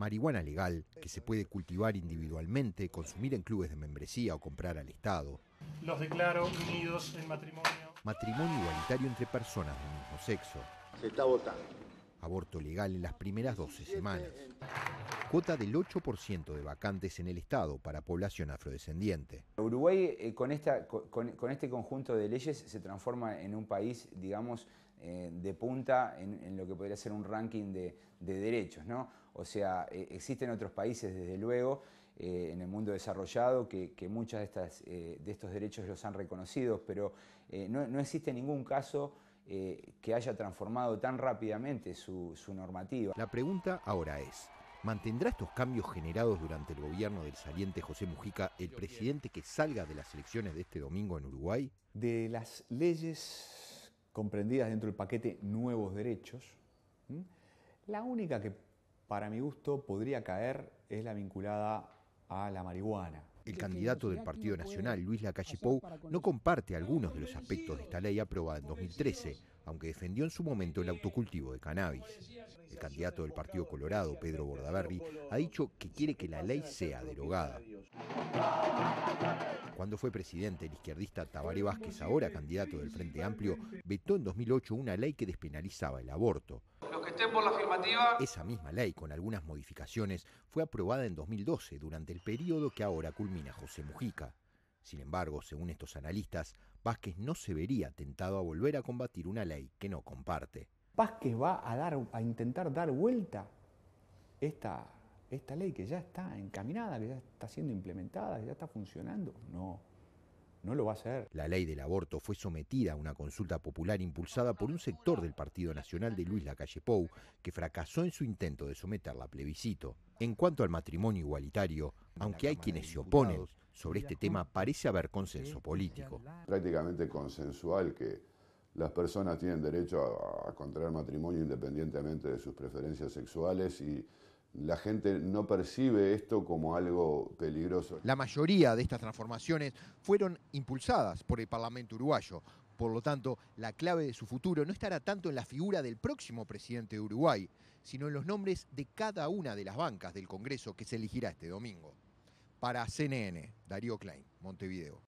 marihuana legal que se puede cultivar individualmente, consumir en clubes de membresía o comprar al Estado. Los declaro unidos en matrimonio. Matrimonio igualitario entre personas del mismo sexo. Se está votando. Aborto legal en las primeras 12 semanas cuota del 8% de vacantes en el Estado para población afrodescendiente. Uruguay eh, con, este conjunto de leyes se transforma en un país, digamos, eh, de punta en, lo que podría ser un ranking de, derechos, ¿no? O sea, eh, existen otros países, desde luego, en el mundo desarrollado que, muchos de, estos derechos los han reconocido, pero no, existe ningún caso que haya transformado tan rápidamente su normativa. La pregunta ahora es, ¿Mantendrá estos cambios generados durante el gobierno del saliente José Mujica el presidente que salga de las elecciones de este domingo en Uruguay? De las leyes comprendidas dentro del paquete Nuevos Derechos, la única que para mi gusto podría caer es la vinculada a la marihuana. El candidato del Partido Nacional, Luis Lacalle Pou, no comparte algunos de los aspectos de esta ley aprobada en 2013, aunque defendió en su momento el autocultivo de cannabis. El candidato del Partido Colorado, Pedro Bordaberry, ha dicho que quiere que la ley sea derogada. Cuando fue presidente, el izquierdista Tabaré Vázquez, ahora candidato del Frente Amplio, vetó en 2008 una ley que despenalizaba el aborto afirmativa. Esa misma ley, con algunas modificaciones, fue aprobada en 2012, durante el periodo que ahora culmina José Mujica. Sin embargo, según estos analistas, Vázquez no se vería tentado a volver a combatir una ley que no comparte. Vázquez va a, dar, a intentar dar vuelta esta, esta ley que ya está encaminada, que ya está siendo implementada, que ya está funcionando. No, no lo va a hacer. La ley del aborto fue sometida a una consulta popular impulsada por un sector del Partido Nacional de Luis Lacalle Pou, que fracasó en su intento de someterla a plebiscito. En cuanto al matrimonio igualitario, aunque hay quienes se oponen, sobre este tema parece haber consenso político. Prácticamente consensual que las personas tienen derecho a, contraer matrimonio independientemente de sus preferencias sexuales y la gente no percibe esto como algo peligroso. La mayoría de estas transformaciones fueron impulsadas por el Parlamento uruguayo. Por lo tanto, la clave de su futuro no estará tanto en la figura del próximo presidente de Uruguay, sino en los nombres de cada una de las bancas del Congreso que se elegirá este domingo. Para CNN, Darío Klein, Montevideo.